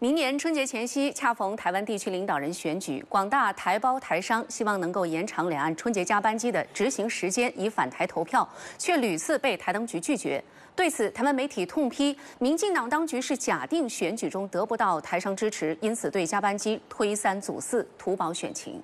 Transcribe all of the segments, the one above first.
明年春节前夕，恰逢台湾地区领导人选举，广大台胞台商希望能够延长两岸春节加班机的执行时间以返台投票，却屡次被台当局拒绝。对此，台湾媒体痛批，民进党当局是假定选举中得不到台商支持，因此对加班机推三阻四，图保选情。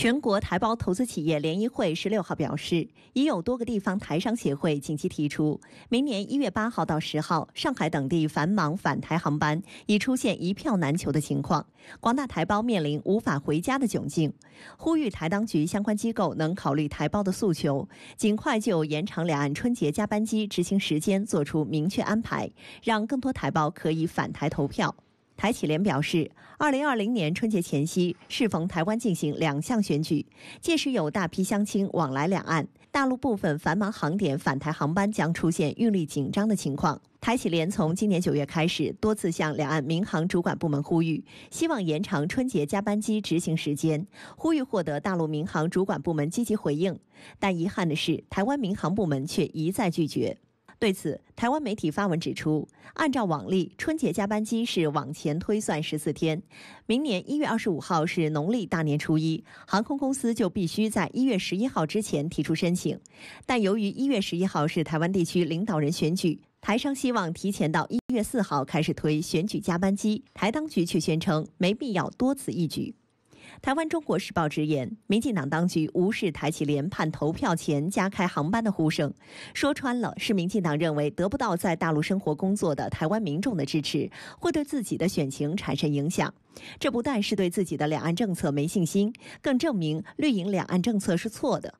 全国台胞投资企业联谊会十六号表示，已有多个地方台商协会紧急提出，明年一月八号到十号，上海等地繁忙返台航班已出现一票难求的情况，广大台胞面临无法回家的窘境，呼吁台当局相关机构能考虑台胞的诉求，尽快就延长两岸春节加班机执行时间做出明确安排，让更多台胞可以返台投票。台企联表示，二零二零年春节前夕适逢台湾进行两项选举，届时有大批乡亲往来两岸，大陆部分繁忙航点返台航班将出现运力紧张的情况。台企联从今年九月开始多次向两岸民航主管部门呼吁，希望延长春节加班机执行时间，呼吁获得大陆民航主管部门积极回应，但遗憾的是，台湾民航部门却一再拒绝。对此，台湾媒体发文指出，按照往例，春节加班机是往前推算十四天，明年一月二十五号是农历大年初一，航空公司就必须在一月十一号之前提出申请。但由于一月十一号是台湾地区领导人选举，台商希望提前到一月四号开始推选举加班机，台当局却宣称没必要多此一举。台湾《中国时报》直言，民进党当局无视台企联判投票前加开航班的呼声，说穿了是民进党认为得不到在大陆生活工作的台湾民众的支持，会对自己的选情产生影响。这不但是对自己的两岸政策没信心，更证明绿营两岸政策是错的。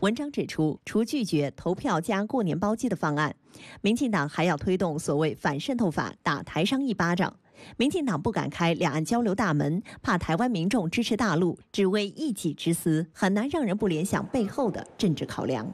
文章指出，除拒绝投票加过年包机的方案，民进党还要推动所谓反渗透法，打台商一巴掌。民进党不敢开两岸交流大门，怕台湾民众支持大陆，只为一己之私，很难让人不联想背后的政治考量。